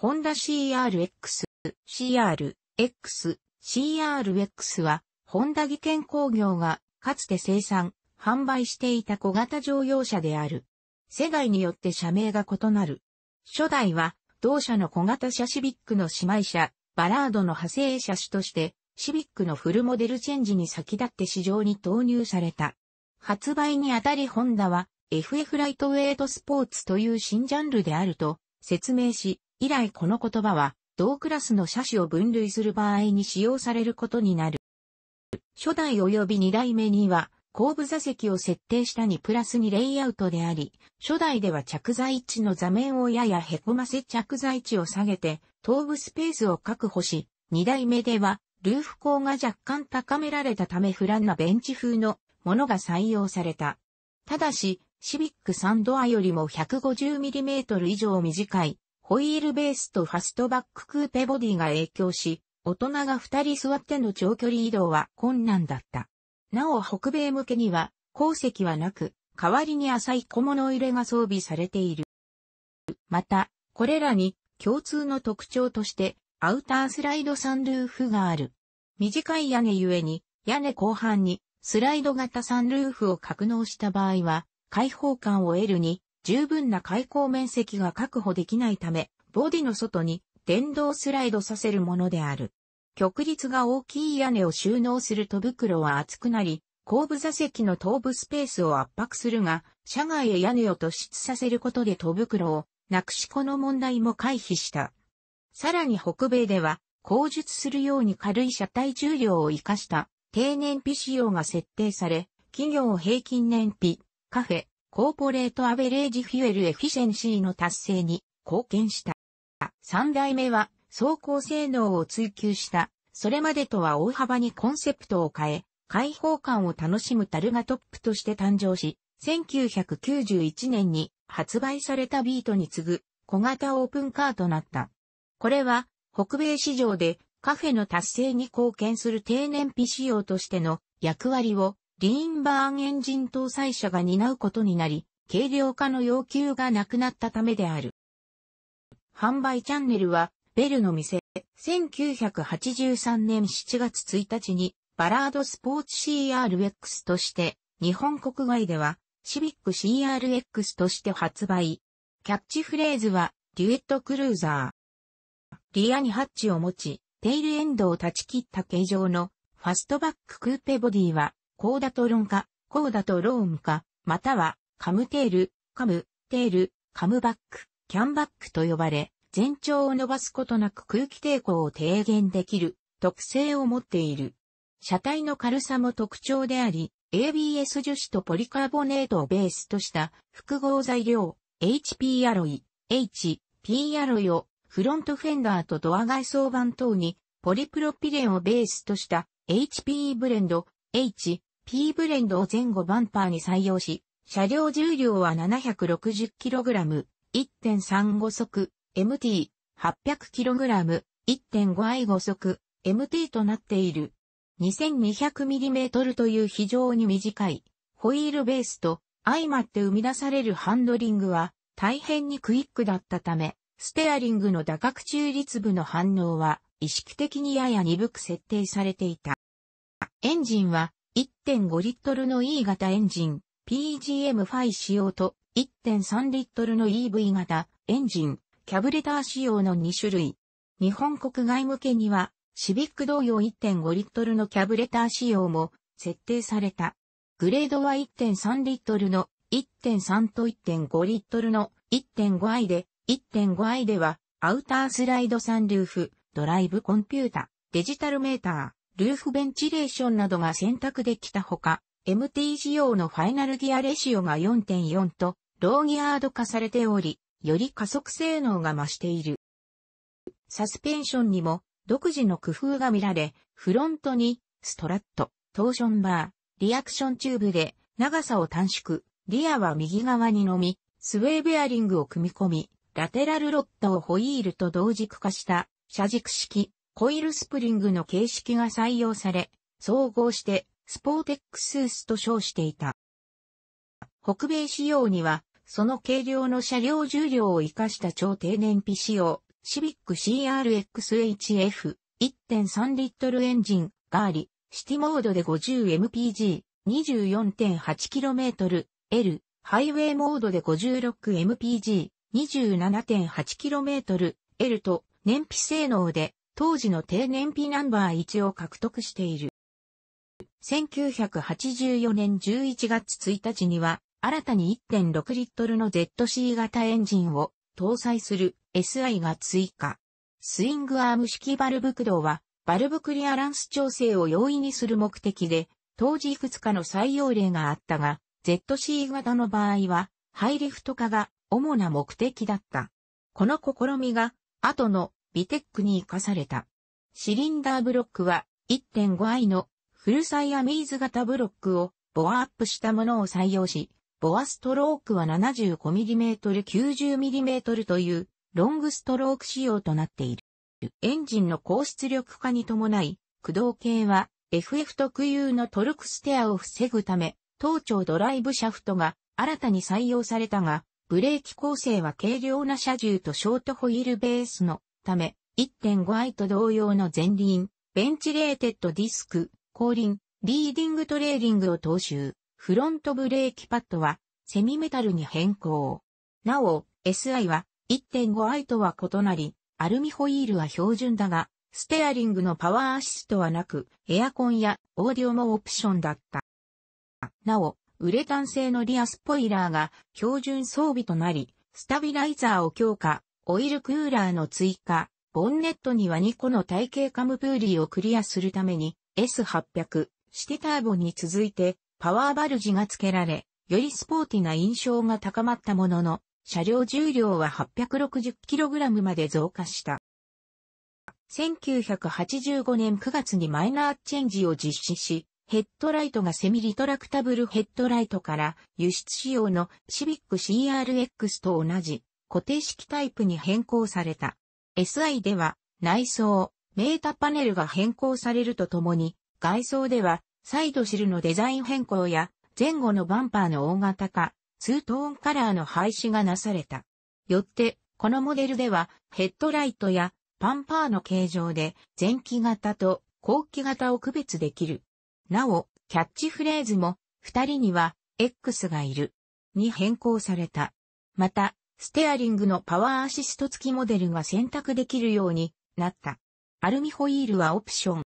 ホンダ CRX、CR、X、CRX は、ホンダ技研工業が、かつて生産、販売していた小型乗用車である。世代によって社名が異なる。初代は、同社の小型車シビックの姉妹車、バラードの派生車種として、シビックのフルモデルチェンジに先立って市場に投入された。発売にあたりホンダは、FF ライトウェイトスポーツという新ジャンルであると説明し、以来この言葉は、同クラスの車種を分類する場合に使用されることになる。初代及び二代目には、後部座席を設定したにプラスにレイアウトであり、初代では着座位置の座面をやや凹ませ着座位置を下げて、頭部スペースを確保し、二代目では、ルーフ高が若干高められたためフランなベンチ風のものが採用された。ただし、シビック3ドアよりも 150mm 以上短いホイールベースとファストバッククーペボディが影響し、大人が二人座っての長距離移動は困難だった。なお北米向けには、鉱石はなく、代わりに浅い小物入れが装備されている。また、これらに共通の特徴として、アウタースライドサンルーフがある。短い屋根ゆえに、屋根後半にスライド型サンルーフを格納した場合は、開放感を得るに、十分な開口面積が確保できないため、ボディの外に電動スライドさせるものである。極率が大きい屋根を収納する戸袋は厚くなり、後部座席の頭部スペースを圧迫するが、車外へ屋根を突出させることで戸袋をなくしこの問題も回避した。さらに北米では、後述するように軽い車体重量を活かした低燃費仕様が設定され、企業平均燃費、カフェ、コーポレートアベレージフュエルエフィシェンシーの達成に貢献した。3代目は走行性能を追求した。それまでとは大幅にコンセプトを変え、開放感を楽しむ樽がトップとして誕生し、1991年に発売されたビートに次ぐ小型オープンカーとなった。これは北米市場でカフェの達成に貢献する低燃費仕様としての役割をリーンバーンエンジン搭載車が担うことになり、軽量化の要求がなくなったためである。販売チャンネルは、ベルの店、1983年7月1日に、バラードスポーツ CRX として、日本国外では、シビック CRX として発売。キャッチフレーズは、デュエットクルーザー。リアにハッチを持ち、テールエンドを断ち切った形状のファストバッククーペボディはコーダトロンか、コーダトローンか、または、カムテール、カム、テール、カムバック、キャンバックと呼ばれ、全長を伸ばすことなく空気抵抗を低減できる特性を持っている。車体の軽さも特徴であり、ABS 樹脂とポリカーボネートをベースとした複合材料、HP アロイ、HP アロイをフロントフェンダーとドア外装板等にポリプロピレンをベースとした HP ブレンド、h P ブレンドを前後バンパーに採用し、車両重量は 760kg、1.35速、MT、800kg、1.5i 5速、MT となっている。2200mm という非常に短い、ホイールベースと相まって生み出されるハンドリングは大変にクイックだったため、ステアリングの打角中立部の反応は意識的にやや鈍く設定されていた。エンジンは1.5リットルの E 型エンジン、PGM5 仕様と1.3リットルの EV 型エンジン、キャブレター仕様の2種類。日本国外向けには、シビック同様1.5リットルのキャブレター仕様も設定された。グレードは1.3リットルの1.3と1.5リットルの 1.5i で、1.5i では、アウタースライドサンルーフ、ドライブコンピュータ、デジタルメーター、ルーフベンチレーションなどが選択できたほか、MT 仕様のファイナルギアレシオが4.4と、ローギアード化されており、より加速性能が増している。サスペンションにも独自の工夫が見られ、フロントにストラット、トーションバー、リアクションチューブで長さを短縮、リアは右側にのみ、スウェーベアリングを組み込み、ラテラルロッドをホイールと同軸化した車軸式コイルスプリングの形式が採用され、総合してスポーテックスースと称していた。北米仕様には、その軽量の車両重量を活かした超低燃費仕様、シビック CRXHF 1.3リットルエンジンがあり、シティモードで 50mpg、24.8km、L、ハイウェイモードで 56mpg、27.8km、L と燃費性能で当時の低燃費ナンバー1を獲得している。1984年11月1日には、新たに1.6リットルの ZC 型エンジンを搭載する SI が追加。スイングアーム式バルブ駆動は、バルブクリアランス調整を容易にする目的で、当時いくつかの採用例があったが、ZC 型の場合は、ハイリフト化が主な目的だった。この試みが、後のビテックに生かされた。シリンダーブロックは 1.5i のフルサイアミーズ型ブロックをボアアップしたものを採用し、ボアストロークは 75mm90mm というロングストローク仕様となっている。エンジンの高出力化に伴い、駆動系は FF 特有のトルクステアを防ぐため、当庁ドライブシャフトが新たに採用されたが、ブレーキ構成は軽量な車重とショートホイールベースのため、1.5 i と同様の前輪、ベンチレーテッドディスク、後輪、リーディングトレーリングを踏襲、フロントブレーキパッドはセミメタルに変更。なお、SI は 1.5i とは異なり、アルミホイールは標準だが、ステアリングのパワーアシストはなく、エアコンやオーディオもオプションだった。なお、ウレタン製のリアスポイラーが標準装備となり、スタビライザーを強化、オイルクーラーの追加、ボンネットには2個の体型カムプーリーをクリアするために S800、ティターボに続いてパワーバルジが付けられ、よりスポーティな印象が高まったものの、車両重量は 860kg まで増加した。1985年9月にマイナーチェンジを実施し、ヘッドライトがセミリトラクタブルヘッドライトから輸出仕様のシビック CRX と同じ固定式タイプに変更された。SI では内装、メータパネルが変更されるとともに、外装ではサイドシルのデザイン変更や前後のバンパーの大型化、ツートーンカラーの廃止がなされた。よって、このモデルではヘッドライトやパンパーの形状で前期型と後期型を区別できる。なお、キャッチフレーズも、二人には X がいる。に変更された。また、ステアリングのパワーアシスト付きモデルが選択できるようになった。アルミホイールはオプション。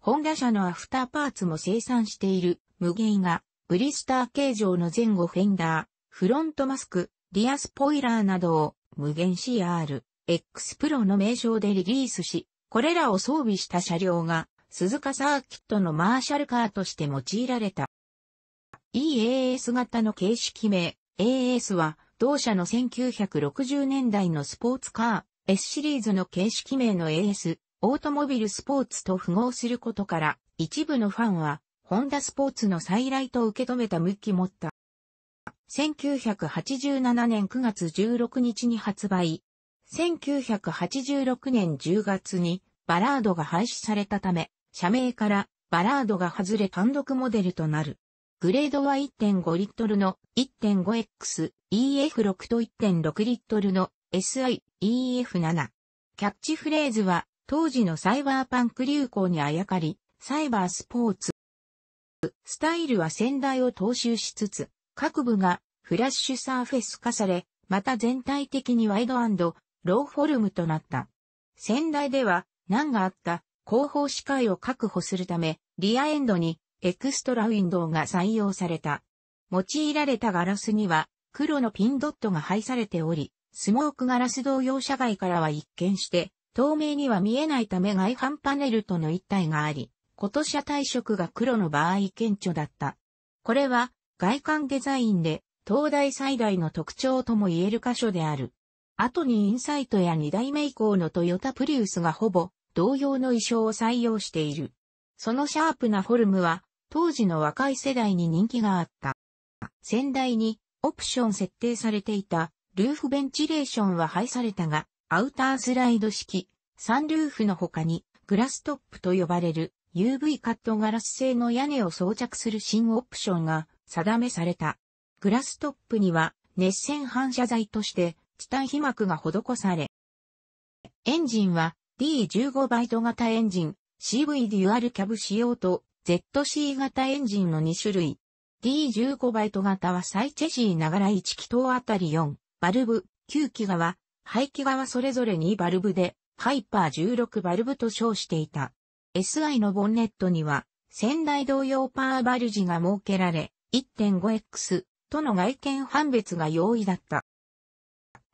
ホンダ車のアフターパーツも生産している無限が、ブリスター形状の前後フェンダー、フロントマスク、リアスポイラーなどを無限 CR、X プロの名称でリリースし、これらを装備した車両が鈴鹿サーキットのマーシャルカーとして用いられた。EAS 型の形式名、AS は同社の1960年代のスポーツカー、S シリーズの形式名の AS、オートモビルスポーツと符合することから、一部のファンは、ホンダスポーツの再来と受け止めた向き持った。1987年9月16日に発売。1986年10月にバラードが廃止されたため、社名からバラードが外れ単独モデルとなる。グレードは1.5リットルの 1.5X、EF6 と1.6リットルの SI、EF7。キャッチフレーズは、当時のサイバーパンク流行にあやかり、サイバースポーツ。スタイルは先代を踏襲しつつ、各部がフラッシュサーフェス化され、また全体的にワイドローフォルムとなった。先代では、難があった後方視界を確保するため、リアエンドにエクストラウィンドウが採用された。用いられたガラスには黒のピンドットが配されており、スモークガラス同様車外からは一見して、透明には見えないため外反パネルとの一体があり、こと車体色が黒の場合顕著だった。これは外観デザインで東大最大の特徴とも言える箇所である。後にインサイトや二代目以降のトヨタプリウスがほぼ同様の衣装を採用している。そのシャープなフォルムは当時の若い世代に人気があった。先代にオプション設定されていたルーフベンチレーションは廃されたが、アウタースライド式、サンルーフの他にグラストップと呼ばれる UV カットガラス製の屋根を装着する新オプションが定めされた。グラストップには熱線反射材としてチタン被膜が施され、エンジンは D15 バイト型エンジン CV デュアルキャブ仕様と ZC 型エンジンの2種類。D15 バイト型はサイチェジーながら1気筒あたり4、バルブ、9気側、排気側それぞれ2バルブで、ハイパー16バルブと称していた。SI のボンネットには、先代同様パーバルジが設けられ、1.5X との外見判別が容易だった。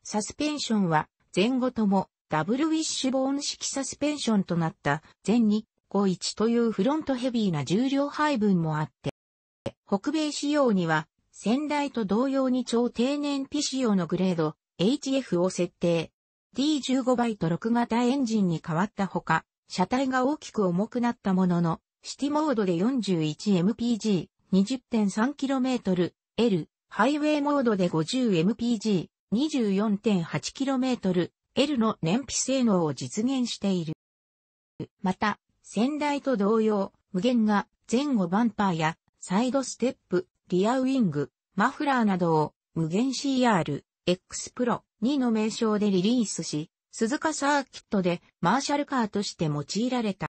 サスペンションは、前後ともダブルウィッシュボーン式サスペンションとなった、前2、1 1というフロントヘビーな重量配分もあって、北米仕様には、先代と同様に超低燃費仕様のグレード、HF を設定。D15 バイト6型エンジンに変わったほか、車体が大きく重くなったものの、シティモードで 41MPG、20.3km、L、ハイウェイモードで 50MPG、24.8km、L の燃費性能を実現している。また、先代と同様、無限が前後バンパーやサイドステップ、リアウィング、マフラーなどを無限 CR、X プロ2の名称でリリースし、鈴鹿サーキットでマーシャルカーとして用いられた。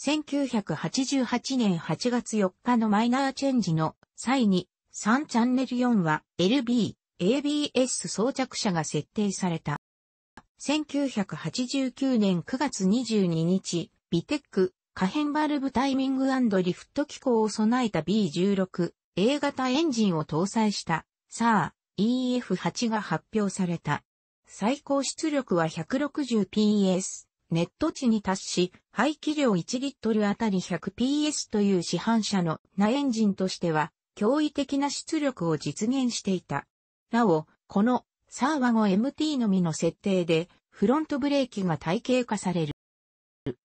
1988年8月4日のマイナーチェンジの際に3チャンネル4は LB、ABS 装着車が設定された。1989年9月22日、ビテック、可変バルブタイミングリフト機構を備えた B16、A 型エンジンを搭載した、サー EF8 が発表された。最高出力は 160PS。ネット値に達し、排気量1リットルあたり 100PS という市販車のなエンジンとしては、驚異的な出力を実現していた。なお、このサーワゴ MT のみの設定で、フロントブレーキが体系化される。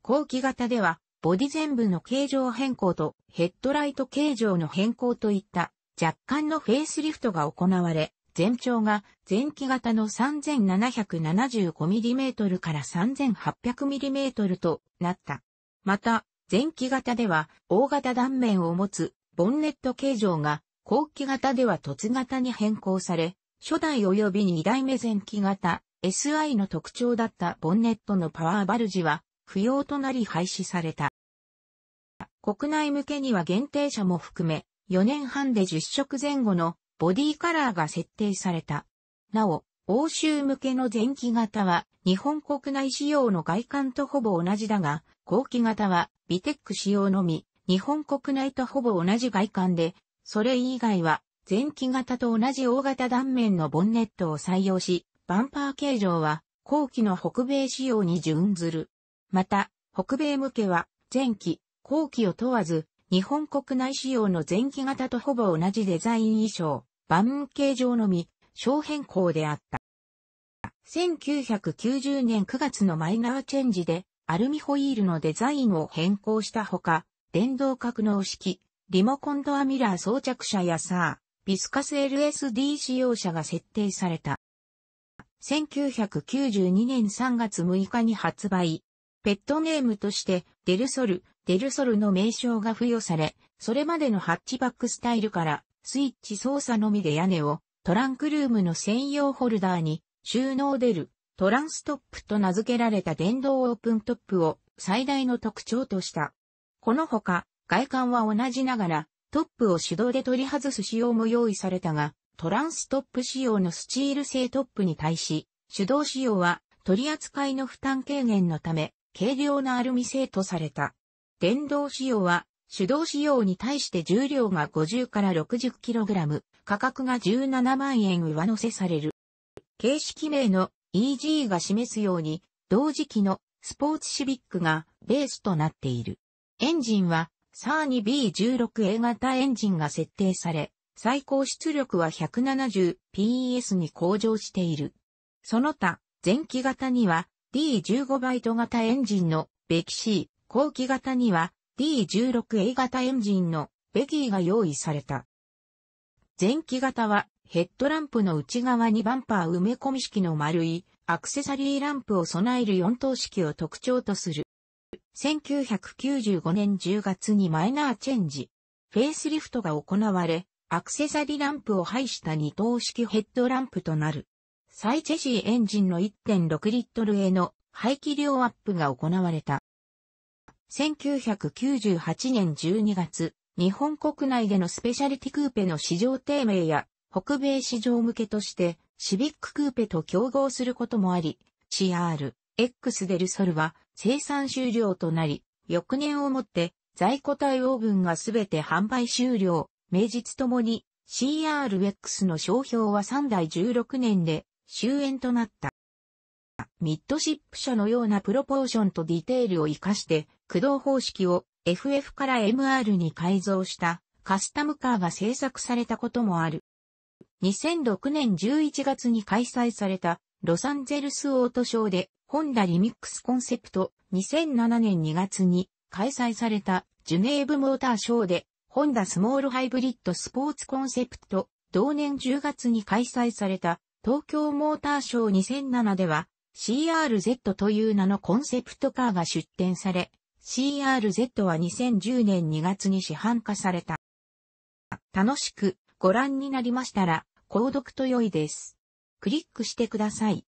後期型では、ボディ全部の形状変更とヘッドライト形状の変更といった若干のフェイスリフトが行われ、全長が前期型の 3775mm から 3800mm となった。また、前期型では大型断面を持つボンネット形状が後期型では凸型に変更され、初代及び2代目前期型 SI の特徴だったボンネットのパワーバルジは不要となり廃止された。国内向けには限定車も含め、4年半で10色前後のボディカラーが設定された。なお、欧州向けの前期型は日本国内仕様の外観とほぼ同じだが、後期型はビテック仕様のみ、日本国内とほぼ同じ外観で、それ以外は前期型と同じ大型断面のボンネットを採用し、バンパー形状は後期の北米仕様に準ずる。また、北米向けは、前期、後期を問わず、日本国内仕様の前期型とほぼ同じデザイン衣装、バウン形状のみ、小変更であった。1990年9月のマイナーチェンジで、アルミホイールのデザインを変更したほか、電動格納式、リモコンドアミラー装着車やサー、ビスカス LSD 使用車が設定された。1992年3月6日に発売、ペットネームとして、デルソル、デルソルの名称が付与され、それまでのハッチバックスタイルから、スイッチ操作のみで屋根を、トランクルームの専用ホルダーに、収納デル、トランストップと名付けられた電動オープントップを、最大の特徴とした。このほか、外観は同じながら、トップを手動で取り外す仕様も用意されたが、トランストップ仕様のスチール製トップに対し、手動仕様は取り扱いの負担軽減のため、軽量なアルミ製とされた。電動仕様は、手動仕様に対して重量が50から 60kg、価格が17万円上乗せされる。形式名の EG が示すように、同時期のスポーツシビックがベースとなっている。エンジンは、サーニ B16A 型エンジンが設定され、最高出力は 170PS に向上している。その他、前期型には D15 バイト型エンジンのベキシー、後期型には D16A 型エンジンのベギーが用意された。前期型はヘッドランプの内側にバンパー埋め込み式の丸いアクセサリーランプを備える4等式を特徴とする。1995年10月にマイナーチェンジ、フェイスリフトが行われ、アクセサリーランプを排した2等式ヘッドランプとなる。再チェシーエンジンの1.6リットルへの排気量アップが行われた。1998年12月、日本国内でのスペシャリティクーペの市場低迷や北米市場向けとしてシビッククーペと競合することもあり、CR、X デルソルは生産終了となり、翌年をもって在庫対応分がすべて販売終了、名実ともに CRX の商標は3代16年で終焉となった。ミッドシップ社のようなプロポーションとディテールを活かして駆動方式を FF から MR に改造したカスタムカーが製作されたこともある。2006年11月に開催されたロサンゼルスオートショーでホンダリミックスコンセプト2007年2月に開催されたジュネーブモーターショーでホンダスモールハイブリッドスポーツコンセプト同年10月に開催された東京モーターショー2007では CRZ という名のコンセプトカーが出展され、CRZ は2010年2月に市販化された。楽しくご覧になりましたら、購読と良いです。クリックしてください。